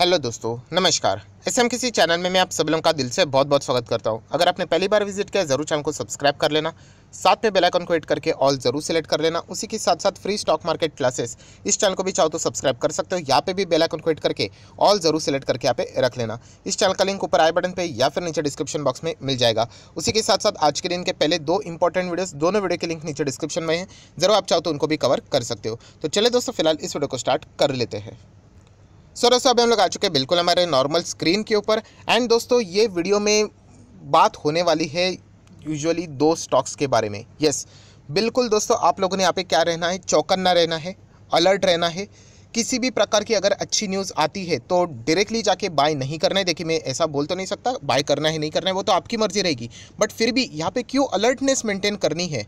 hello दोस्तों नमस्कार S M किसी चैनल में मैं आप सब लोगों का दिल से बहुत बहुत स्वागत करता हूं अगर आपने पहली बार विजिट किया ज़रूर चैनल को सब्सक्राइब कर लेना साथ में बेल आइकन को हिट करके ऑल जरूर सेलेक्ट कर लेना उसी के साथ साथ फ्री स्टॉक मार्केट क्लासेस इस चैनल को भी चाहो तो सब्सक्राइब कर सकते हो यहाँ पे भी बेलाइकन को हिट करके ऑल जरूर सेलेक्ट करके यहाँ पे रख लेना इस चैनल का लिंक ऊपर आई बटन पर या फिर नीचे डिस्क्रिप्शन बॉक्स में मिल जाएगा उसी के साथ साथ आज के दिन के पहले दो इंपॉर्टेंट वीडियोज़ दोनों वीडियो के लिंक नीचे डिस्क्रिप्शन में है जरूर आप चाहो तो उनको भी कवर कर सकते हो तो चले दोस्तों फिलहाल इस वीडियो को स्टार्ट कर लेते हैं सो दोस्तों अभी हम लोग आ चुके हैं बिल्कुल हमारे नॉर्मल स्क्रीन के ऊपर एंड दोस्तों ये वीडियो में बात होने वाली है यूजुअली दो स्टॉक्स के बारे में यस yes, बिल्कुल दोस्तों आप लोगों ने यहाँ पे क्या रहना है चौकन्ना रहना है अलर्ट रहना है किसी भी प्रकार की अगर अच्छी न्यूज़ आती है तो डायरेक्टली जाके बाय नहीं करना है देखिए मैं ऐसा बोल तो नहीं सकता बाय करना है नहीं करना है वो तो आपकी मर्ज़ी रहेगी बट फिर भी यहाँ पे क्यों अलर्टनेस मेंटेन करनी है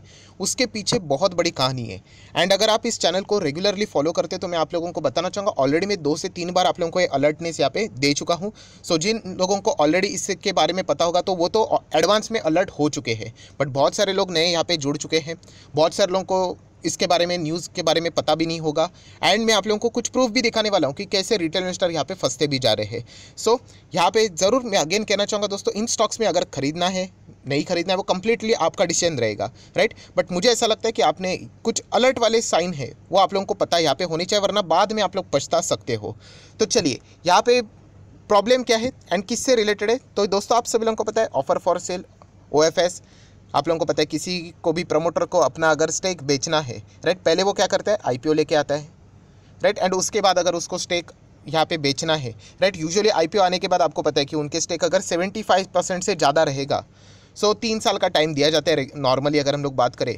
उसके पीछे बहुत बड़ी कहानी है एंड अगर आप इस चैनल को रेगुलरली फॉलो करते तो मैं आप लोगों को बताना चाहूँगा ऑलरेडी मैं दो से तीन बार आप लोगों को ये अलर्टनेस यहाँ पे दे चुका हूँ सो so, जिन लोगों को ऑलरेडी इसके बारे में पता होगा तो वो तो एडवांस में अलर्ट हो चुके हैं बट बहुत सारे लोग नए यहाँ पर जुड़ चुके हैं बहुत सारे लोगों को इसके बारे में न्यूज़ के बारे में पता भी नहीं होगा एंड मैं आप लोगों को कुछ प्रूफ भी दिखाने वाला हूँ कि कैसे रिटेल इन्वेस्टर यहाँ पे फंसते भी जा रहे हैं सो so, यहाँ पे ज़रूर मैं अगेन कहना चाहूँगा दोस्तों इन स्टॉक्स में अगर खरीदना है नहीं खरीदना है वो कम्प्लीटली आपका डिसीजन रहेगा राइट बट मुझे ऐसा लगता है कि आपने कुछ अलर्ट वाले साइन है वो आप लोगों को पता यहाँ पे होनी चाहिए वरना बाद में आप लोग पछता सकते हो तो चलिए यहाँ पे प्रॉब्लम क्या है एंड किससे रिलेटेड है तो दोस्तों आप सभी लोगों को पता है offer for sale O F S आप लोगों को पता है किसी को भी प्रमोटर को अपना अगर स्टेक बेचना है राइट पहले वो क्या करता है आईपीओ लेके आता है राइट एंड उसके बाद अगर उसको स्टेक यहाँ पे बेचना है राइट यूजुअली आईपीओ आने के बाद आपको पता है कि उनके स्टेक अगर 75 परसेंट से ज़्यादा रहेगा सो so, तीन साल का टाइम दिया जाता है नॉर्मली अगर हम लोग बात करें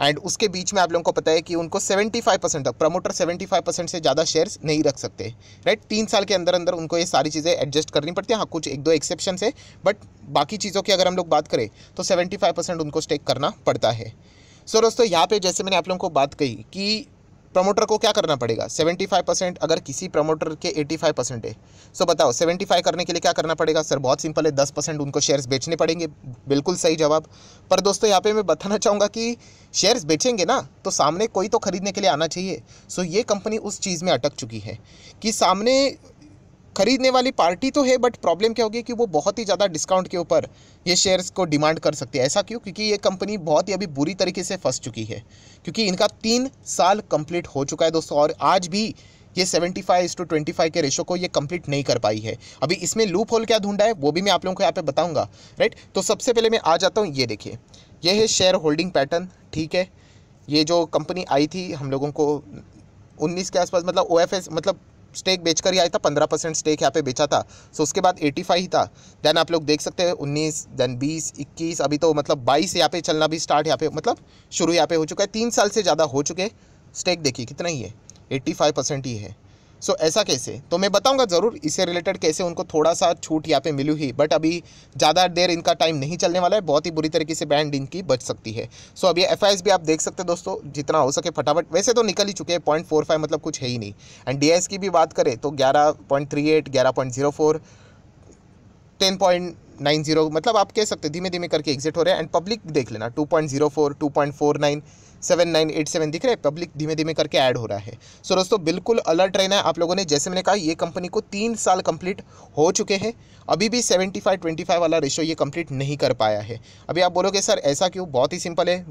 एंड उसके बीच में आप लोगों को पता है कि उनको 75 परसेंट तक प्रमोटर 75 परसेंट से ज़्यादा शेयर्स नहीं रख सकते राइट तीन साल के अंदर अंदर उनको ये सारी चीज़ें एडजस्ट करनी पड़ती हैं हाँ कुछ एक दो एक्सेप्शन है बट बाकी चीज़ों की अगर हम लोग बात करें तो सेवेंटी उनको स्टेक करना पड़ता है सो so, दोस्तों यहाँ पर जैसे मैंने आप लोगों को बात कही कि प्रमोटर को क्या करना पड़ेगा 75 परसेंट अगर किसी प्रमोटर के 85 परसेंट है सो बताओ 75 करने के लिए क्या करना पड़ेगा सर बहुत सिंपल है 10 परसेंट उनको शेयर्स बेचने पड़ेंगे बिल्कुल सही जवाब पर दोस्तों यहाँ पे मैं बताना चाहूँगा कि शेयर्स बेचेंगे ना तो सामने कोई तो खरीदने के लिए आना चाहिए सो ये कंपनी उस चीज़ में अटक चुकी है कि सामने खरीदने वाली पार्टी तो है बट प्रॉब्लम क्या होगी कि वो बहुत ही ज़्यादा डिस्काउंट के ऊपर ये शेयर्स को डिमांड कर सकती है ऐसा क्यों क्योंकि ये कंपनी बहुत ही अभी बुरी तरीके से फंस चुकी है क्योंकि इनका तीन साल कंप्लीट हो चुका है दोस्तों और आज भी ये 75 five is to twenty five के रेशो को ये कंप्लीट नहीं कर पाई है अभी इसमें लूप होल क्या ढूंढा है वो भी मैं आप लोगों को यहाँ पे बताऊंगा राइट तो सबसे पहले मैं आ जाता हूँ ये देखिए ये है शेयर होल्डिंग पैटर्न ठीक है ये जो कंपनी आई थी हम लोगों को 19 के आसपास मतलब ओ मतलब स्टेक बेच कर ही आया था पंद्रह परसेंट स्टेक यहाँ पे बेचा था सो so, उसके बाद एटी फाइव ही था देन आप लोग देख सकते हैं उन्नीस देन बीस इक्कीस अभी तो मतलब बाईस यहाँ पे चलना भी स्टार्ट यहाँ पे मतलब शुरू यहाँ पे हो चुका है तीन साल से ज़्यादा हो चुके स्टेक देखिए कितना ही है एट्टी फाइव परसेंट ही है सो ऐसा कैसे तो मैं बताऊंगा ज़रूर इससे रिलेटेड कैसे उनको थोड़ा सा छूट यहाँ पे मिली ही बट अभी ज़्यादा देर इनका टाइम नहीं चलने वाला है बहुत ही बुरी तरीके से बैंड इनकी बच सकती है सो अब ये एफ भी आप देख सकते हैं दोस्तों जितना हो सके फटाफट वैसे तो निकल ही चुके हैं पॉइंट फोर फाइव मतलब कुछ है ही नहीं एंड डी की भी बात करें तो ग्यारह पॉइंट थ्री एट ग्यारह point zero four ten point nine zero मतलब आप कह सकते हैं धीमे धीमे करके एग्जिट हो रहे हैं एंड पब्लिक देख लेना two point zero four two point four nine seven nine eight seven दिख रहा है पब्लिक धीमे धीमे करके ऐड हो रहा है सो दोस्तों बिल्कुल अलर्ट रहना है आप लोगों ने जैसे मैंने कहा ये कंपनी को तीन साल कंप्लीट हो चुके हैं अभी भी सेवेंटी फाइव ट्वेंटी फाइव वाला रेशो ये कंप्लीट नहीं कर पाया है अभी आप बोलोगे सर ऐसा क्यों बहुत ही सिंपल है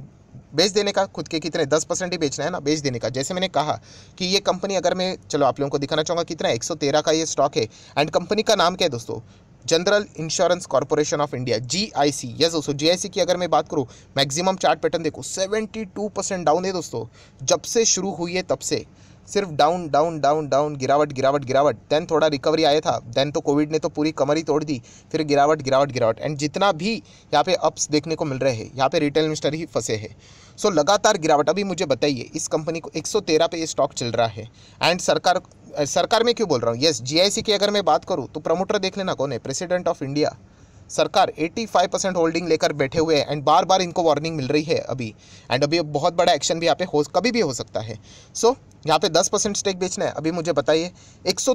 बेच देने का खुद के कितने दस परसेंट ही बेचना है ना बेच देने का जैसे मैंने कहा कि ये कंपनी अगर मैं चलो आप लोगों को दिखाना चाहूँगा कितना 113 का ये स्टॉक है एंड कंपनी का नाम क्या है दोस्तों general insurance corporation of India G I C yes दोस्तों जी आई सी की अगर मैं बात करूँ मैक्सिमम चार्ट पैटर्न देखो 72 परसेंट डाउन है दोस्तों जब से शुरू हुई है तब से सिर्फ डाउन डाउन डाउन डाउन गिरावट गिरावट गिरावट देन थोड़ा रिकवरी आया था देन तो कोविड ने तो पूरी कमर ही तोड़ दी फिर गिरावट गिरावट गिरावट एंड जितना भी यहाँ पे अप्स देखने को मिल रहे हैं यहाँ पे रिटेल इन्वेस्टर ही फंसे हैं सो so, लगातार गिरावट अभी मुझे बताइए इस कंपनी को 113 पे ये स्टॉक चल रहा है एंड सरकार सरकार में क्यों बोल रहा हूँ यस जी की अगर मैं बात करूँ तो प्रमोटर देख लेना कौन है प्रेसिडेंट ऑफ इंडिया सरकार 85 परसेंट होल्डिंग लेकर बैठे हुए हैं एंड बार बार इनको वार्निंग मिल रही है अभी एंड अभी बहुत बड़ा एक्शन भी यहाँ पे हो कभी भी हो सकता है सो so, यहाँ पे 10 परसेंट स्टेक बेचना है अभी मुझे बताइए एक सौ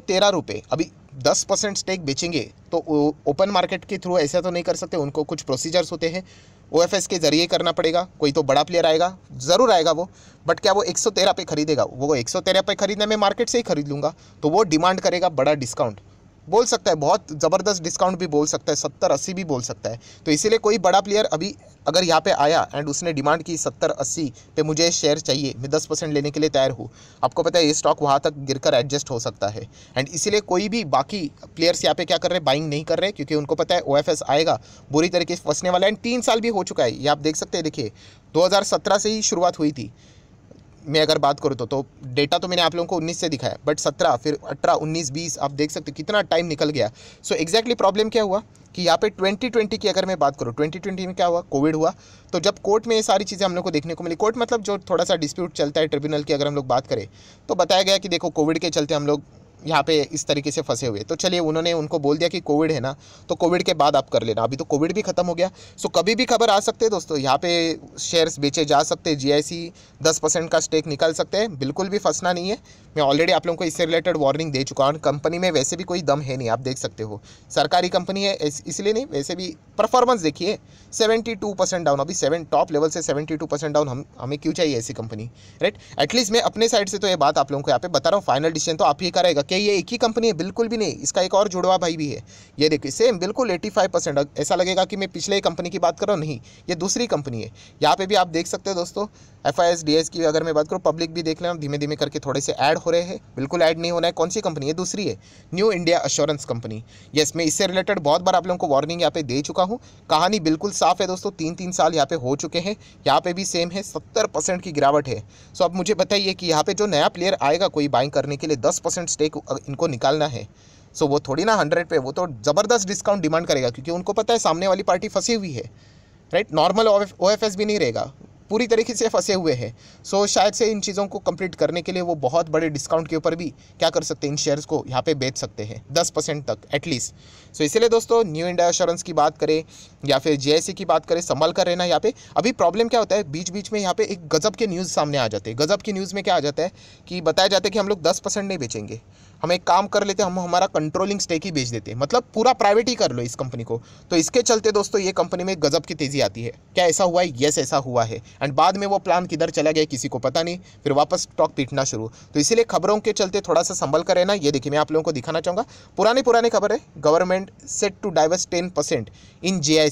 अभी 10 परसेंट स्टेक बेचेंगे तो ओपन मार्केट के थ्रू ऐसा तो नहीं कर सकते उनको कुछ प्रोसीजर्स होते हैं ओ के ज़रिए करना पड़ेगा कोई तो बड़ा प्लेयर आएगा ज़रूर आएगा वो बट क्या वो एक सौ पे खरीदेगा वो एक सौ पे खरीदने में मार्केट से ही खरीद लूँगा तो वो डिमांड करेगा बड़ा डिस्काउंट बोल सकता है बहुत ज़बरदस्त डिस्काउंट भी बोल सकता है सत्तर अस्सी भी बोल सकता है तो इसीलिए कोई बड़ा प्लेयर अभी अगर यहाँ पे आया एंड उसने डिमांड की सत्तर अस्सी पे मुझे शेयर चाहिए मैं दस परसेंट लेने के लिए तैयार हूँ आपको पता है ये स्टॉक वहाँ तक गिरकर एडजस्ट हो सकता है एंड इसीलिए कोई भी बाकी प्लेयर्स यहाँ पे क्या कर रहे हैं बाइंग नहीं कर रहे क्योंकि उनको पता है ओ आएगा बुरी तरीके से फंसने वाला एंड तीन साल भी हो चुका है ये आप देख सकते हैं देखिए दो से ही शुरुआत हुई थी में अगर बात करूँ तो तो डेटा तो मैंने आप लोगों को 19 से दिखाया बट 17 फिर 18 19 20 आप देख सकते हो कितना टाइम निकल गया सो एग्जैक्टली प्रॉब्लम क्या हुआ कि यहाँ पे 2020 की अगर मैं बात करूँ 2020 में क्या हुआ कोविड हुआ तो जब कोर्ट में ये सारी चीज़ें हम लोग को देखने को मिली कोर्ट मतलब जो थोड़ा सा डिस्प्यूट चलता है ट्रिब्यूनल की अगर हम लोग बात करें तो बताया गया कि देखो कोविड के चलते हम लोग यहाँ पे इस तरीके से फंसे हुए तो चलिए उन्होंने उनको बोल दिया कि कोविड है ना तो कोविड के बाद आप कर लेना अभी तो कोविड भी ख़त्म हो गया सो कभी भी खबर आ सकते हैं दोस्तों यहाँ पे शेयर्स बेचे जा सकते हैं जीआईसी 10 परसेंट का स्टेक निकाल सकते हैं बिल्कुल भी फंसना नहीं है मैं ऑलरेडी आप लोगों को इससे रिलेटेड वार्निंग दे चुका हूँ कंपनी में वैसे भी कोई दम है नहीं आप देख सकते हो सरकारी कंपनी है इसलिए नहीं वैसे भी परफॉर्मेंस देखिए सेवेंटी टू परसेंट डाउन अभी सेवन टॉप लेवल से सेवेंटी टू परसेंट डाउन हम हमें क्यों चाहिए ऐसी कंपनी राइट एटलीस्ट मैं अपने साइड से तो ये बात आप लोगों को यहाँ पे बता रहा हूँ फाइनल डिसीजन तो आप ही करेगा कि क्या ये एक ही कंपनी है बिल्कुल भी नहीं इसका एक और जुड़वा भाई भी है ये देखिए सेम बिल्कुल एटी फाइव परसेंट ऐसा लगेगा कि मैं पिछले कंपनी की बात कर रहा हूँ नहीं ये दूसरी कंपनी है यहाँ पर भी आप देख सकते हो दोस्तों एफ आई की अगर मैं बात करूँ पब्लिक भी देख हम धीमे धीमे करके थोड़े से ऐड हो रहे हैं बिल्कुल ऐड नहीं होना है कौन सी कंपनी है दूसरी है new India assurance company yes मैं इससे रिलेटेड बहुत बार आप लोगों को वार्निंग यहाँ पे दे चुका हूँ कहानी बिल्कुल साफ है दोस्तों तीन तीन साल यहाँ पे हो चुके हैं यहाँ पे भी सेम है सत्तर परसेंट की गिरावट है सो अब मुझे बताइए कि यहाँ पे जो नया प्लेयर आएगा कोई बाइंग करने के लिए दस परसेंट स्टेक इनको निकालना है सो वो थोड़ी ना हंड्रेड पे वो तो ज़बरदस्त डिस्काउंट डिमांड करेगा क्योंकि उनको पता है सामने वाली पार्टी फंसी हुई है राइट नॉर्मल ओ भी नहीं रहेगा पूरी तरीके से फंसे हुए हैं सो so, शायद से इन चीज़ों को कंप्लीट करने के लिए वो बहुत बड़े डिस्काउंट के ऊपर भी क्या कर सकते हैं इन शेयर्स को यहाँ पे बेच सकते हैं दस परसेंट तक एटलीस्ट सो so, इसलिए दोस्तों न्यू इंडिया इंश्योरेंस की बात करें या फिर जे e की बात करें संभल कर रहना यहाँ पे अभी प्रॉब्लम क्या होता है बीच बीच में यहाँ पे एक गज़ब के न्यूज़ सामने आ जाते हैं गज़ब की न्यूज़ में क्या आ जाता है कि बताया जाता है कि हम लोग दस नहीं बेचेंगे हम एक काम कर लेते हैं हम हमारा कंट्रोलिंग स्टेक ही बेच देते हैं मतलब पूरा प्राइवेट ही कर लो इस कंपनी को तो इसके चलते दोस्तों ये कंपनी में गजब की तेज़ी आती है क्या ऐसा हुआ है येस ऐसा हुआ है एंड बाद में वो प्लान किधर चला गया किसी को पता नहीं फिर वापस स्टॉक पीटना शुरू तो इसीलिए खबरों के चलते थोड़ा सा संभल कर रहना ये देखिए मैं आप लोगों को दिखाना चाहूँगा पुरानी पुरानी खबर है गवर्नमेंट सेट टू डाइवर्स ten percent in J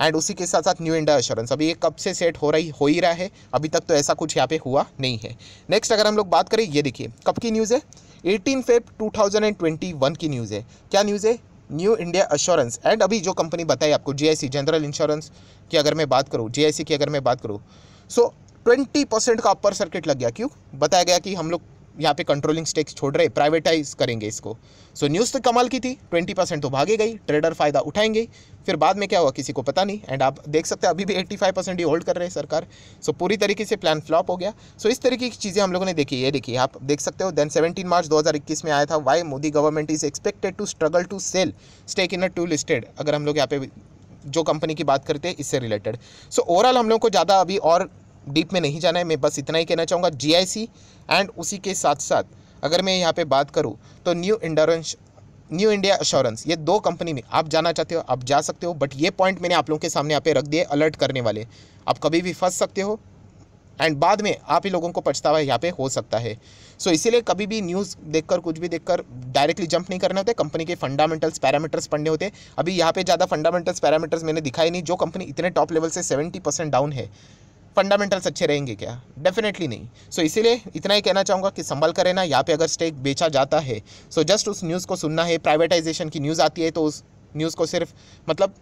and उसी के साथ साथ न्यू इंडिया एश्योरेंस अभी ये कब से सेट हो रही हो ही रहा है अभी तक तो ऐसा कुछ यहाँ पे हुआ नहीं है नेक्स्ट अगर हम लोग बात करें ये देखिए कब की न्यूज़ है 18 फेब 2021 की न्यूज़ है क्या न्यूज़ है न्यू इंडिया अश्योरेंस एंड अभी जो कंपनी बताई आपको जी जनरल इंश्योरेंस की अगर मैं बात करूँ जी की अगर मैं बात करूँ सो ट्वेंटी परसेंट का अपर सर्किट लग गया क्यों बताया गया कि हम लोग यहाँ पे कंट्रोलिंग स्टेक्स छोड़ रहे प्राइवेटाइज करेंगे इसको सो so, न्यूज़ तो कमाल की थी 20 परसेंट तो भागे गई ट्रेडर फ़ायदा उठाएंगे फिर बाद में क्या हुआ किसी को पता नहीं एंड आप देख सकते हैं अभी भी 85 परसेंट ही होल्ड कर रहे हैं सरकार सो so, पूरी तरीके से प्लान फ्लॉप हो गया सो so, इस तरीके की चीज़ें हम लोगों ने देखी ये देखिए आप देख सकते हो देन सेवेंटीन मार्च दो में आया था why Modi government is expected to struggle to sell stake in a two listed अगर हम लोग यहाँ पे जो कंपनी की बात करते हैं इससे रिलेटेड सो ओवरऑल हम लोग को ज़्यादा अभी और डीप में नहीं जाना है मैं बस इतना ही कहना चाहूँगा जी एंड उसी के साथ साथ अगर मैं यहाँ पे बात करूँ तो न्यू इंडोरेंस न्यू इंडिया अश्योरेंस ये दो कंपनी में आप जाना चाहते हो आप जा सकते हो बट ये पॉइंट मैंने आप लोगों के सामने यहाँ पे रख दिए अलर्ट करने वाले आप कभी भी फंस सकते हो एंड बाद में आप ही लोगों को पछतावा यहाँ पे हो सकता है सो so, इसीलिए कभी भी न्यूज़ देखकर कुछ भी देखकर डायरेक्टली जंप नहीं करने होते कंपनी के फंडामेंटल्स पैरामीटर्स पढ़ने होते अभी यहाँ पे ज़्यादा फंडामेंटल्स पैरामीटर्स मैंने दिखाई नहीं जो कंपनी इतने टॉप लेवल से सेवेंटी परसेंट डाउन है फंडामेंटल्स अच्छे रहेंगे क्या डेफिनेटली नहीं सो so, इसीलिए इतना ही कहना चाहूँगा कि संभल कर रहना यहाँ पे अगर स्टेक बेचा जाता है सो so, जस्ट उस न्यूज़ को सुनना है प्राइवेटाइजेशन की न्यूज़ आती है तो उस न्यूज़ को सिर्फ मतलब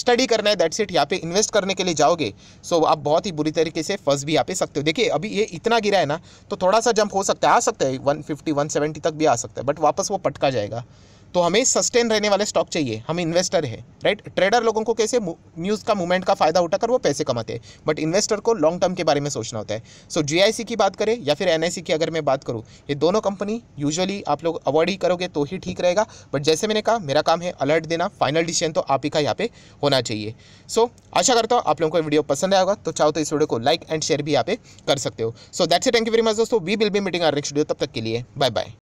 स्टडी करना है दैट्स इट यहाँ पे इन्वेस्ट करने के लिए जाओगे सो so, आप बहुत ही बुरी तरीके से फंस भी यहाँ पे सकते हो देखिए अभी ये इतना गिरा है ना तो थोड़ा सा जंप हो सकता है आ सकता है 150 170 तक भी आ सकता है बट वापस वो पटका जाएगा तो हमें सस्टेन रहने वाले स्टॉक चाहिए हम इन्वेस्टर है राइट ट्रेडर लोगों को कैसे न्यूज़ का मूवमेंट का फ़ायदा उठाकर वो पैसे कमाते हैं बट इन्वेस्टर को लॉन्ग टर्म के बारे में सोचना होता है सो so, जीआईसी की बात करें या फिर एनआईसी की अगर मैं बात करूँ ये दोनों कंपनी यूजुअली आप लोग अवॉइड ही करोगे तो ही ठीक रहेगा बट जैसे मैंने कहा मेरा काम है अलर्ट देना फाइनल डिसीजन तो आप ही का यहाँ पे होना चाहिए सो so, आशा करता हूँ आप लोगों को वीडियो पसंद आएगा तो चाहो तो इस वीडियो को लाइक एंड शेयर भी यहाँ पे कर सकते हो so that's a thank you very much दोस्तों we will be meeting our next video तब तक के लिए बाय बाय